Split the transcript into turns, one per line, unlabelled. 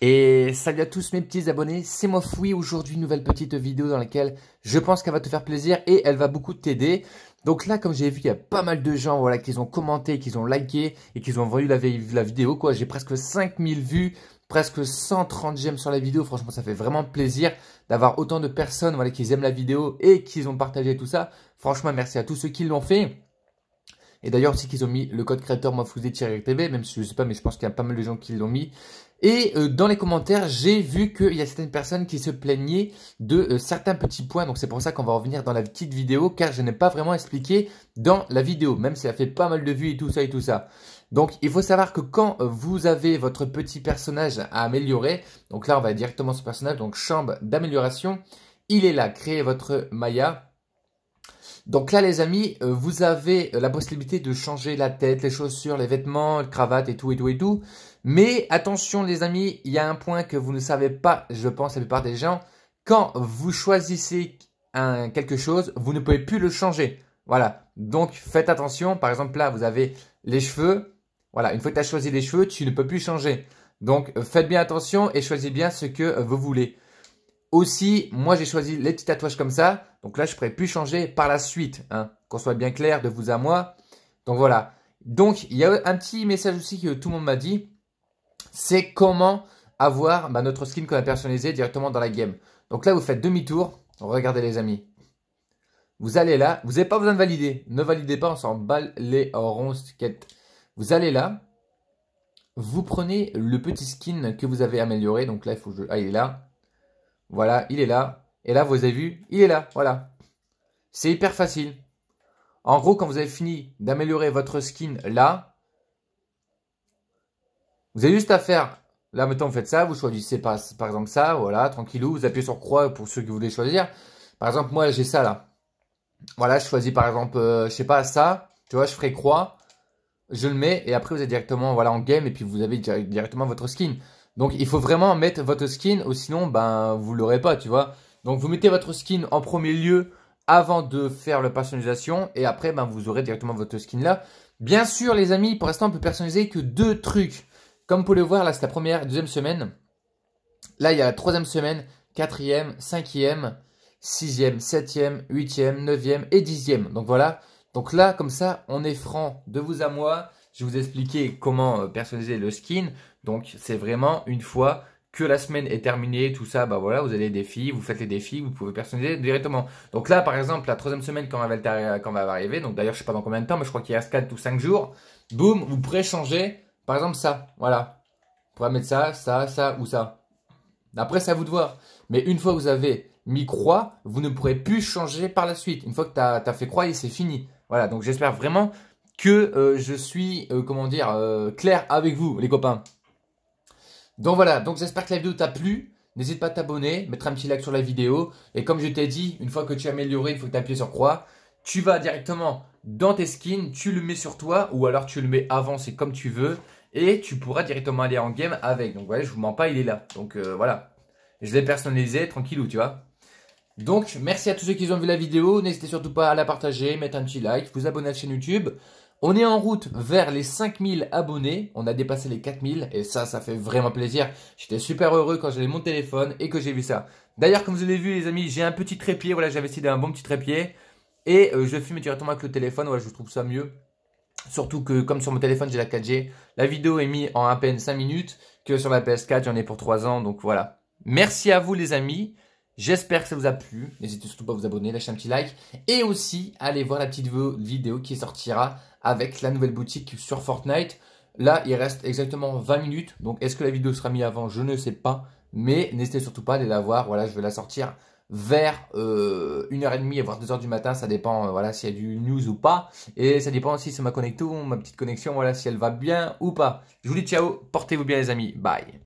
Et salut à tous mes petits abonnés, c'est moi Foui, aujourd'hui une nouvelle petite vidéo dans laquelle je pense qu'elle va te faire plaisir et elle va beaucoup t'aider. Donc là, comme j'ai vu, il y a pas mal de gens voilà, qui ont commenté, qui ont liké et qui ont envoyé la, la vidéo. quoi. J'ai presque 5000 vues, presque 130 j'aime sur la vidéo. Franchement, ça fait vraiment plaisir d'avoir autant de personnes voilà, qui aiment la vidéo et qui ont partagé tout ça. Franchement, merci à tous ceux qui l'ont fait. Et d'ailleurs, c'est qu'ils ont mis le code créateur moi, le tv même si je sais pas, mais je pense qu'il y a pas mal de gens qui l'ont mis. Et euh, dans les commentaires, j'ai vu qu'il y a certaines personnes qui se plaignaient de euh, certains petits points. Donc c'est pour ça qu'on va revenir dans la petite vidéo, car je n'ai pas vraiment expliqué dans la vidéo, même si elle fait pas mal de vues et tout ça et tout ça. Donc il faut savoir que quand euh, vous avez votre petit personnage à améliorer, donc là on va directement ce personnage, donc chambre d'amélioration, il est là, créez votre Maya. Donc là, les amis, euh, vous avez euh, la possibilité de changer la tête, les chaussures, les vêtements, la cravate et tout, et tout, et tout. Mais attention, les amis, il y a un point que vous ne savez pas, je pense, la plupart des gens. Quand vous choisissez quelque chose, vous ne pouvez plus le changer. Voilà. Donc, faites attention. Par exemple, là, vous avez les cheveux. Voilà. Une fois que tu as choisi les cheveux, tu ne peux plus changer. Donc, faites bien attention et choisis bien ce que vous voulez. Aussi, moi j'ai choisi les petits tatouages comme ça. Donc là, je pourrais plus changer par la suite. Hein. Qu'on soit bien clair de vous à moi. Donc voilà. Donc il y a un petit message aussi que tout le monde m'a dit. C'est comment avoir bah, notre skin qu'on a personnalisé directement dans la game. Donc là, vous faites demi-tour. Regardez les amis. Vous allez là. Vous n'avez pas besoin de valider. Ne validez pas, on s'en balle les ronces. Vous allez là. Vous prenez le petit skin que vous avez amélioré. Donc là, il faut je... Ah, il est là. Voilà, il est là. Et là, vous avez vu, il est là. Voilà. C'est hyper facile. En gros, quand vous avez fini d'améliorer votre skin là, vous avez juste à faire, là mettons vous faites ça, vous choisissez par, par exemple ça, voilà, tranquillou, vous appuyez sur croix pour ceux que vous voulez choisir. Par exemple, moi j'ai ça là. Voilà, je choisis par exemple, euh, je sais pas, ça, tu vois, je ferai croix, je le mets et après vous êtes directement voilà, en game et puis vous avez directement votre skin. Donc il faut vraiment mettre votre skin, ou sinon ben vous l'aurez pas, tu vois. Donc vous mettez votre skin en premier lieu avant de faire la personnalisation et après ben vous aurez directement votre skin là. Bien sûr les amis, pour l'instant on peut personnaliser que deux trucs. Comme vous pouvez le voir là c'est la première, deuxième semaine. Là il y a la troisième semaine, quatrième, cinquième, sixième, septième, huitième, neuvième et dixième. Donc voilà. Donc là comme ça on est franc de vous à moi je vous expliquer comment euh, personnaliser le skin. Donc c'est vraiment une fois que la semaine est terminée, tout ça, bah voilà, vous avez les défis, vous faites les défis, vous pouvez personnaliser directement. Donc là, par exemple, la troisième semaine quand elle va, arriver, donc d'ailleurs je sais pas dans combien de temps, mais je crois qu'il a 4 ou 5 jours, boum, vous pourrez changer, par exemple ça, voilà. Vous pourrez mettre ça, ça, ça ou ça. Après, c'est à vous de voir. Mais une fois que vous avez mis croix, vous ne pourrez plus changer par la suite. Une fois que tu as, fait croix, c'est fini. Voilà, donc j'espère vraiment que euh, je suis, euh, comment dire, euh, clair avec vous, les copains. Donc voilà, donc j'espère que la vidéo t'a plu. N'hésite pas à t'abonner, mettre un petit like sur la vidéo. Et comme je t'ai dit, une fois que tu as amélioré, il faut que tu appuies sur croix. Tu vas directement dans tes skins, tu le mets sur toi ou alors tu le mets avant, c'est comme tu veux. Et tu pourras directement aller en game avec. Donc voilà, je vous mens pas, il est là. Donc voilà, je l'ai personnalisé, tranquillou, tu vois. Donc, merci à tous ceux qui ont vu la vidéo. N'hésitez surtout pas à la partager, mettre un petit like, vous abonner à la chaîne YouTube. On est en route vers les 5000 abonnés. On a dépassé les 4000 et ça, ça fait vraiment plaisir. J'étais super heureux quand j'avais mon téléphone et que j'ai vu ça. D'ailleurs, comme vous avez vu, les amis, j'ai un petit trépied. Voilà, j'avais essayé d'un bon petit trépied et euh, je filme directement avec le téléphone. Voilà, je trouve ça mieux. Surtout que, comme sur mon téléphone, j'ai la 4G. La vidéo est mise en à peine 5 minutes que sur la PS4, j'en ai pour 3 ans. Donc voilà. Merci à vous, les amis. J'espère que ça vous a plu. N'hésitez surtout pas à vous abonner, lâcher un petit like. Et aussi, allez voir la petite vidéo qui sortira avec la nouvelle boutique sur Fortnite. Là, il reste exactement 20 minutes. Donc, est-ce que la vidéo sera mise avant Je ne sais pas. Mais n'hésitez surtout pas à aller la voir. Voilà, je vais la sortir vers 1h30, euh, voire 2h du matin. Ça dépend euh, voilà, s'il y a du news ou pas. Et ça dépend aussi si ma connexion, ma petite connexion, voilà, si elle va bien ou pas. Je vous dis ciao. Portez-vous bien, les amis. Bye.